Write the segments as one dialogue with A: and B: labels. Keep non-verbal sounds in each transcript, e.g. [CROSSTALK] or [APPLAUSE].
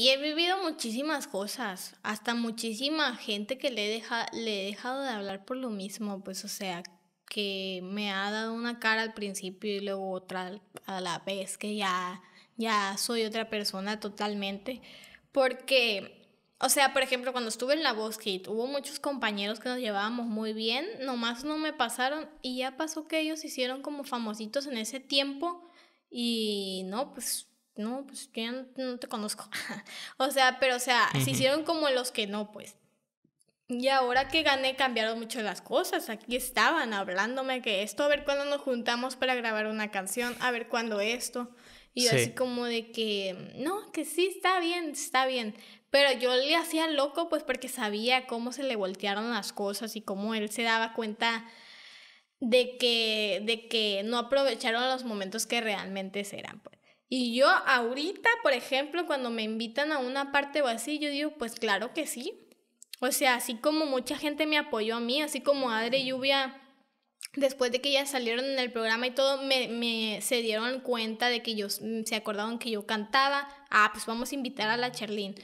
A: Y he vivido muchísimas cosas, hasta muchísima gente que le he, le he dejado de hablar por lo mismo, pues o sea, que me ha dado una cara al principio y luego otra a la vez, que ya, ya soy otra persona totalmente, porque o sea, por ejemplo, cuando estuve en la Bosque, hubo muchos compañeros que nos llevábamos muy bien, nomás no me pasaron y ya pasó que ellos se hicieron como famositos en ese tiempo y no, pues no, pues yo no, te conozco. [LAUGHS] o sea, pero o sea, se hicieron como los que no, pues. Y ahora que gané cambiaron mucho las cosas. Aquí estaban hablándome que esto, a ver cuándo nos juntamos para grabar una canción, a ver cuándo esto. Y así como de que, no, que sí, está bien, está bien. Pero yo le hacía loco pues porque sabía cómo se le voltearon las cosas y cómo él se daba cuenta de que, de que no aprovecharon los momentos que realmente serán Pues. Y yo ahorita, por ejemplo, cuando me invitan a una parte o así, yo digo, pues claro que sí. O sea, así como mucha gente me apoyó a mí, así como Adre Lluvia, después de que ya salieron en el programa y todo, me, se dieron cuenta de que yo, mm, se acordaron que yo cantaba, ah, pues vamos a invitar a la Cherlín.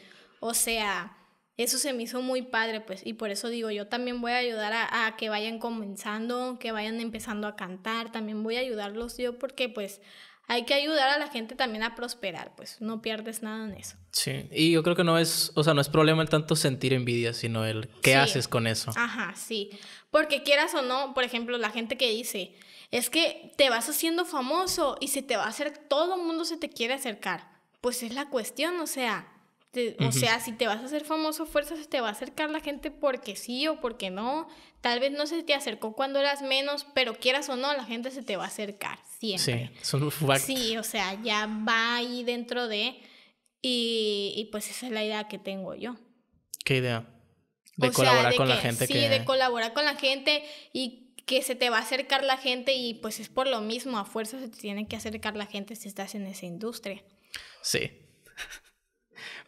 A: O sea, eso se me hizo muy padre, pues, y por eso digo, yo también voy a ayudar a, a que vayan comenzando, que vayan empezando a cantar, también voy a ayudarlos yo porque pues hay que ayudar a la gente también a prosperar, pues no pierdes nada en eso. Sí, y yo creo que no es, o sea, no es problema el tanto sentir envidia, sino el qué haces con eso. Ajá, sí. Porque quieras o no, por ejemplo, la gente que dice, es que te vas haciendo famoso y se te va a hacer, todo el mundo se te quiere acercar. Pues es la cuestión, o sea, o sea, si te vas a hacer famoso, fuerzas te va a acercar la gente porque sí o porque no. Tal vez no se te acercó cuando eras menos, pero quieras o no, la gente se te va a acercar siempre. Sí, o sea, ya va ahí dentro de... Y, pues esa es la idea que tengo yo. ¿Qué idea? De colaborar con la gente. Sí, de colaborar con la gente y que se te va a acercar la gente y pues es por lo mismo, a fuerza se te tiene que acercar la gente si estás en esa industria. Sí.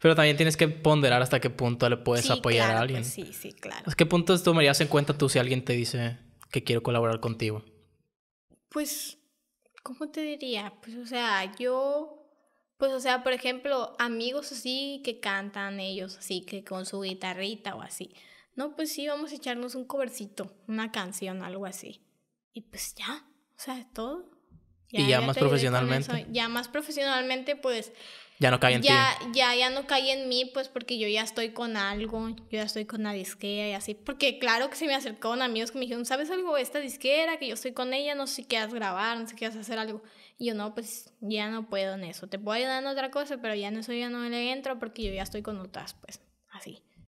A: Pero también tienes que ponderar hasta qué punto le puedes apoyar a alguien. Pues, sí, sí, claro. ¿Hasta qué puntos tomarías en cuenta tú si alguien te dice que quiero colaborar contigo? Pues, ¿cómo te diría? Pues, o sea, yo. Pues, o sea, por ejemplo, amigos así que cantan ellos, así que con su guitarrita o así. No, pues sí, vamos a echarnos un covercito, una canción, algo así. Y pues ya, o sea, todo. y ya más profesionalmente. Ya más profesionalmente, pues ya no cae en ti. Ya, ya no cae en mí, pues porque yo ya estoy con algo, yo ya estoy con la disquera y así. Porque claro que se me acercaron amigos que me dijeron, ¿sabes algo? Esta disquera, que yo estoy con ella, no sé si quieras grabar, no sé si quieras hacer algo. Y yo no, pues ya no puedo en eso. Te puedo ayudar en otra cosa, pero ya en eso ya no le entro porque yo ya estoy con otras, pues así.